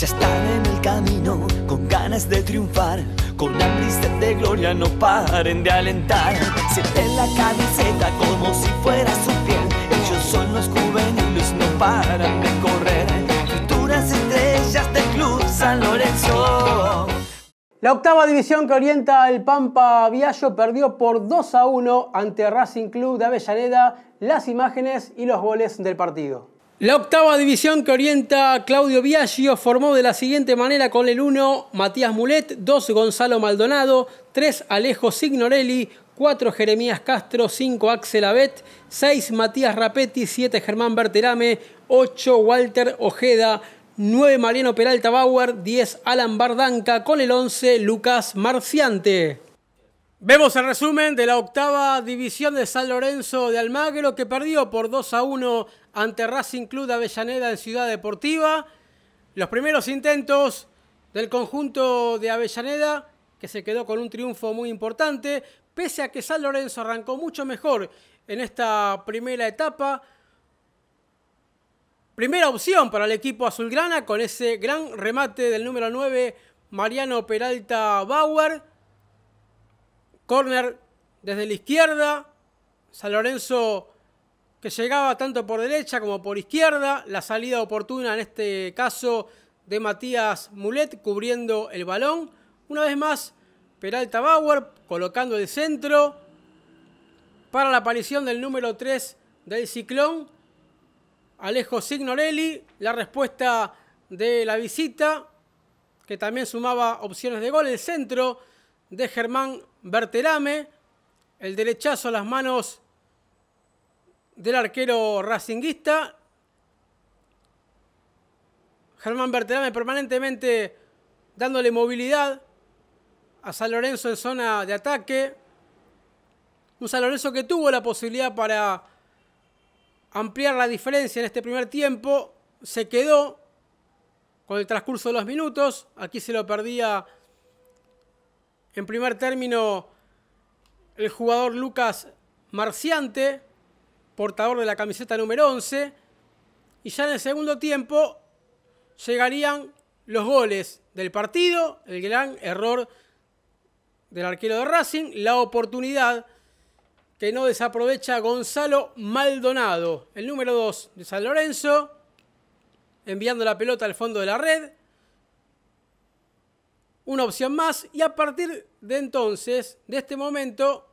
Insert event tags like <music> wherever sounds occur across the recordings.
Ya están en el camino, con ganas de triunfar, con la triste de gloria no paren de alentar. Sienten la camiseta como si fuera su piel, ellos son los juveniles, no paran de correr. Futuras estrellas del Club San Lorenzo. La octava división que orienta el Pampa Viallo perdió por 2 a 1 ante Racing Club de Avellaneda las imágenes y los goles del partido. La octava división que orienta Claudio Biagio formó de la siguiente manera con el 1 Matías Mulet, 2 Gonzalo Maldonado, 3 Alejo Signorelli, 4 Jeremías Castro, 5 Axel Abet, 6 Matías Rapetti, 7 Germán Berterame, 8 Walter Ojeda, 9 Mariano Peralta Bauer, 10 Alan Bardanca, con el 11 Lucas Marciante. Vemos el resumen de la octava división de San Lorenzo de Almagro que perdió por 2 a 1 ante Racing Club de Avellaneda en Ciudad Deportiva. Los primeros intentos del conjunto de Avellaneda que se quedó con un triunfo muy importante, pese a que San Lorenzo arrancó mucho mejor en esta primera etapa. Primera opción para el equipo azulgrana con ese gran remate del número 9 Mariano Peralta Bauer Corner desde la izquierda. San Lorenzo que llegaba tanto por derecha como por izquierda. La salida oportuna en este caso de Matías Mulet cubriendo el balón. Una vez más, Peralta Bauer colocando el centro para la aparición del número 3 del ciclón. Alejo Signorelli, la respuesta de la visita, que también sumaba opciones de gol. El centro de Germán Bertelame. El derechazo a las manos del arquero racinguista. Germán Bertelame permanentemente dándole movilidad a San Lorenzo en zona de ataque. Un San Lorenzo que tuvo la posibilidad para ampliar la diferencia en este primer tiempo. Se quedó con el transcurso de los minutos. Aquí se lo perdía en primer término, el jugador Lucas Marciante, portador de la camiseta número 11. Y ya en el segundo tiempo llegarían los goles del partido, el gran error del arquero de Racing, la oportunidad que no desaprovecha Gonzalo Maldonado, el número 2 de San Lorenzo, enviando la pelota al fondo de la red una opción más y a partir de entonces, de este momento,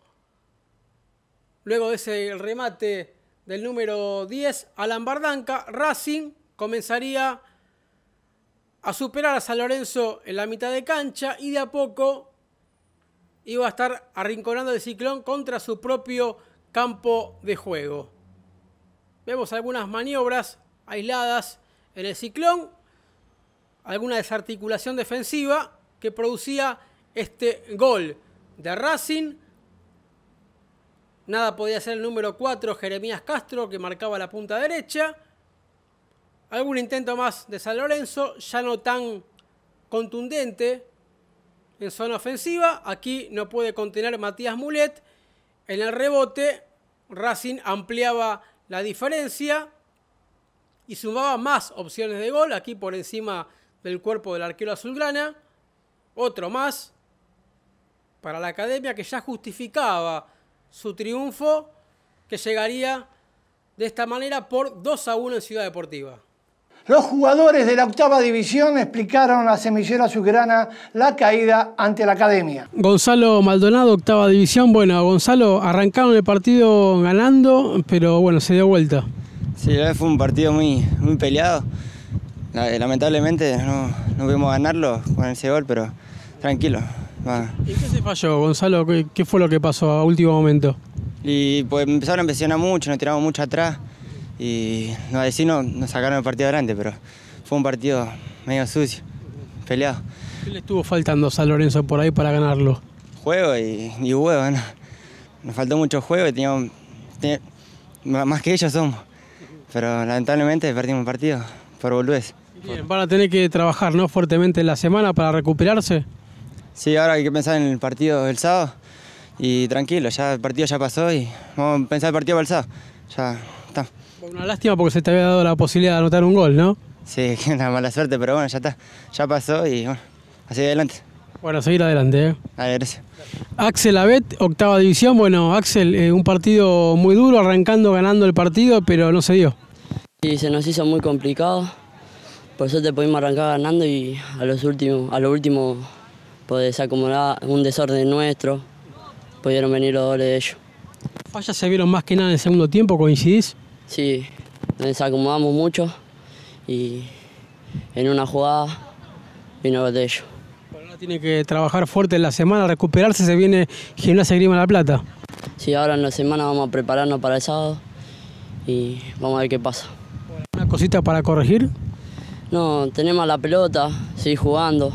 luego de ese remate del número 10 a Lambardanca, Racing comenzaría a superar a San Lorenzo en la mitad de cancha y de a poco iba a estar arrinconando el ciclón contra su propio campo de juego. Vemos algunas maniobras aisladas en el ciclón, alguna desarticulación defensiva que producía este gol de Racing. Nada podía ser el número 4, Jeremías Castro, que marcaba la punta derecha. Algún intento más de San Lorenzo, ya no tan contundente en zona ofensiva. Aquí no puede contener Matías Mulet. En el rebote, Racing ampliaba la diferencia y sumaba más opciones de gol. Aquí por encima del cuerpo del arquero azulgrana. Otro más para la academia que ya justificaba su triunfo que llegaría de esta manera por 2 a 1 en Ciudad Deportiva. Los jugadores de la octava división explicaron a Semillera Azucarana la caída ante la academia. Gonzalo Maldonado, octava división. Bueno, Gonzalo, arrancaron el partido ganando, pero bueno, se dio vuelta. Sí, fue un partido muy, muy peleado. Lamentablemente no, no pudimos ganarlo con ese gol, pero tranquilo. ¿Y qué se falló, Gonzalo? ¿Qué, fue lo que pasó a último momento? Y pues empezaron a presionar mucho, nos tiramos mucho atrás y no, decir no, nos sacaron el partido adelante, pero fue un partido medio sucio, peleado. ¿Qué le estuvo faltando a San Lorenzo por ahí para ganarlo? Juego y, y huevo, ¿no? Nos faltó mucho juego y teníamos, más que ellos somos. Pero lamentablemente perdimos un partido por boludez. van a tener que trabajar ¿no? fuertemente la semana para recuperarse. Sí, ahora hay que pensar en el partido del sábado y tranquilo, ya el partido ya pasó y vamos a pensar el partido del sábado. Ya está. Una lástima porque se te había dado la posibilidad de anotar un gol, ¿no? Sí, <laughs> una mala suerte, pero bueno, ya está. Ya pasó y bueno, así adelante. Bueno, seguir adelante. ¿eh? A Axel Abet, octava división. Bueno, Axel, eh, un partido muy duro, arrancando, ganando el partido, pero no se dio. Sí, se nos hizo muy complicado. Por eso te pudimos arrancar ganando y a los últimos, a lo último pues desacomodar un desorden nuestro, pudieron venir los goles de ellos. ¿Fallas se vieron más que nada en el segundo tiempo, coincidís? Sí, nos desacomodamos mucho y en una jugada vino el de ellos. Ahora tiene que trabajar fuerte en la semana, recuperarse, se viene Gimnasia Grima La Plata. Sí, ahora en la semana vamos a prepararnos para el sábado y vamos a ver qué pasa. ¿Una cosita para corregir? No, tenemos la pelota, seguir jugando,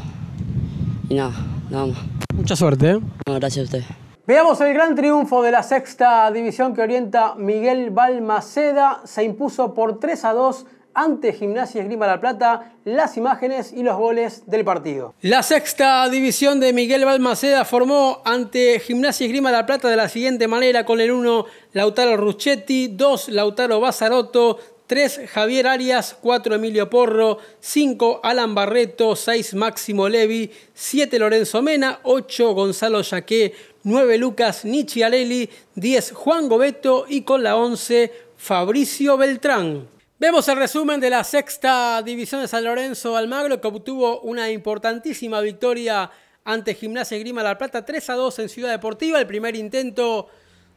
Mucha suerte. ¿eh? gracias a usted. Veamos el gran triunfo de la sexta división que orienta Miguel Balmaceda. Se impuso por 3 a 2 ante Gimnasia Esgrima La Plata las imágenes y los goles del partido. La sexta división de Miguel Balmaceda formó ante Gimnasia Esgrima La Plata de la siguiente manera con el 1 Lautaro Ruchetti, 2 Lautaro Basaroto, 3 Javier Arias, 4 Emilio Porro, 5 Alan Barreto, 6 Máximo Levi, 7 Lorenzo Mena, 8 Gonzalo Yaqué, 9 Lucas Nichialelli, 10 Juan Gobeto y con la 11 Fabricio Beltrán. Vemos el resumen de la sexta división de San Lorenzo Almagro que obtuvo una importantísima victoria ante Gimnasia Grima La Plata 3 a 2 en Ciudad Deportiva. El primer intento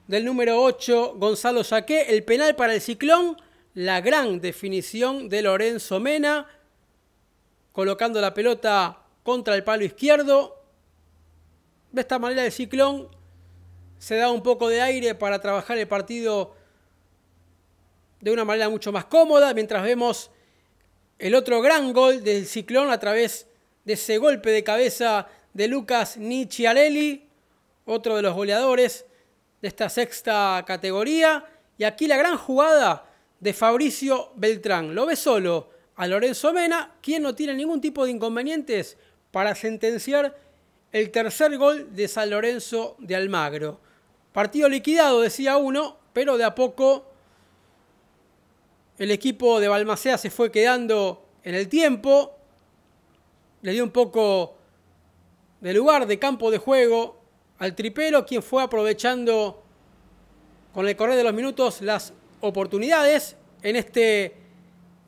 del número 8 Gonzalo Yaqué, el penal para el Ciclón la gran definición de Lorenzo Mena, colocando la pelota contra el palo izquierdo. De esta manera el ciclón se da un poco de aire para trabajar el partido de una manera mucho más cómoda, mientras vemos el otro gran gol del ciclón a través de ese golpe de cabeza de Lucas Nichiarelli, otro de los goleadores de esta sexta categoría. Y aquí la gran jugada de Fabricio Beltrán. Lo ve solo a Lorenzo Mena, quien no tiene ningún tipo de inconvenientes para sentenciar el tercer gol de San Lorenzo de Almagro. Partido liquidado, decía uno, pero de a poco el equipo de Balmaceda se fue quedando en el tiempo, le dio un poco de lugar de campo de juego al tripero, quien fue aprovechando con el correr de los minutos las oportunidades en este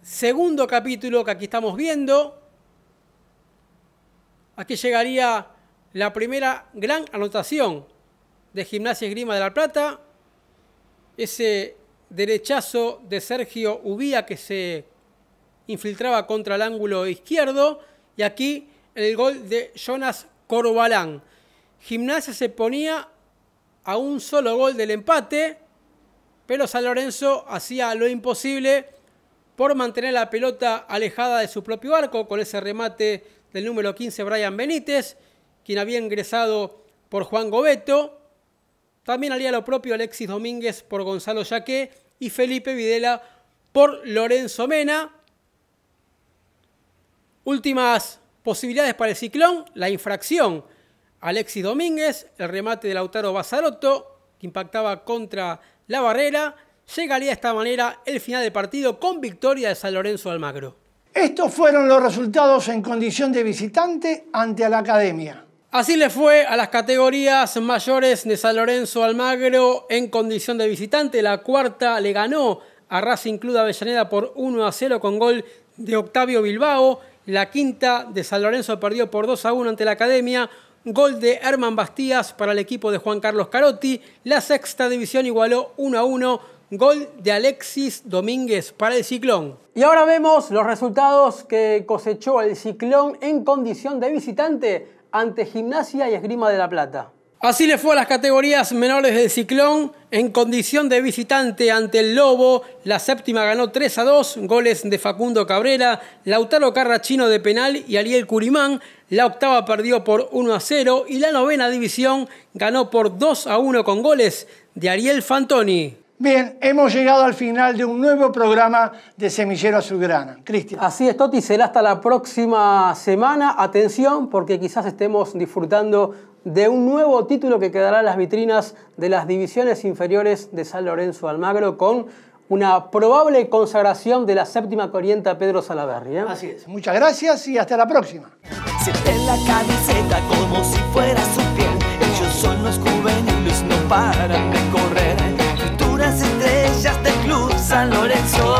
segundo capítulo que aquí estamos viendo. Aquí llegaría la primera gran anotación de Gimnasia Esgrima de la Plata. Ese derechazo de Sergio Ubía que se infiltraba contra el ángulo izquierdo. Y aquí el gol de Jonas Corbalán. Gimnasia se ponía a un solo gol del empate pero San Lorenzo hacía lo imposible por mantener la pelota alejada de su propio arco con ese remate del número 15 Brian Benítez, quien había ingresado por Juan Gobeto. También haría lo propio Alexis Domínguez por Gonzalo Yaqué y Felipe Videla por Lorenzo Mena. Últimas posibilidades para el ciclón, la infracción. Alexis Domínguez, el remate de Lautaro Bazaroto que impactaba contra la barrera, llegaría de esta manera el final del partido con victoria de San Lorenzo Almagro. Estos fueron los resultados en condición de visitante ante la Academia. Así le fue a las categorías mayores de San Lorenzo Almagro en condición de visitante. La cuarta le ganó a Racing Club Avellaneda por 1 a 0 con gol de Octavio Bilbao. La quinta de San Lorenzo perdió por 2 a 1 ante la Academia. Gol de Herman Bastías para el equipo de Juan Carlos Carotti. La sexta división igualó 1 a 1. Gol de Alexis Domínguez para el Ciclón. Y ahora vemos los resultados que cosechó el Ciclón en condición de visitante ante Gimnasia y Esgrima de la Plata. Así le fue a las categorías menores del Ciclón en condición de visitante ante el Lobo. La séptima ganó 3 a 2, goles de Facundo Cabrera, Lautaro Carrachino de penal y Ariel Curimán. La octava perdió por 1 a 0 y la novena división ganó por 2 a 1 con goles de Ariel Fantoni. Bien, hemos llegado al final de un nuevo programa de Semillero Azulgrana. Cristian. Así es, Toti, será hasta la próxima semana. Atención, porque quizás estemos disfrutando de un nuevo título que quedará en las vitrinas de las divisiones inferiores de San Lorenzo Almagro con una probable consagración de la séptima a Pedro Salaverri. ¿eh? Así es. Muchas gracias y hasta la próxima. la camiseta como si fuera Ellos son los no paran de correr. estrellas del Club San Lorenzo.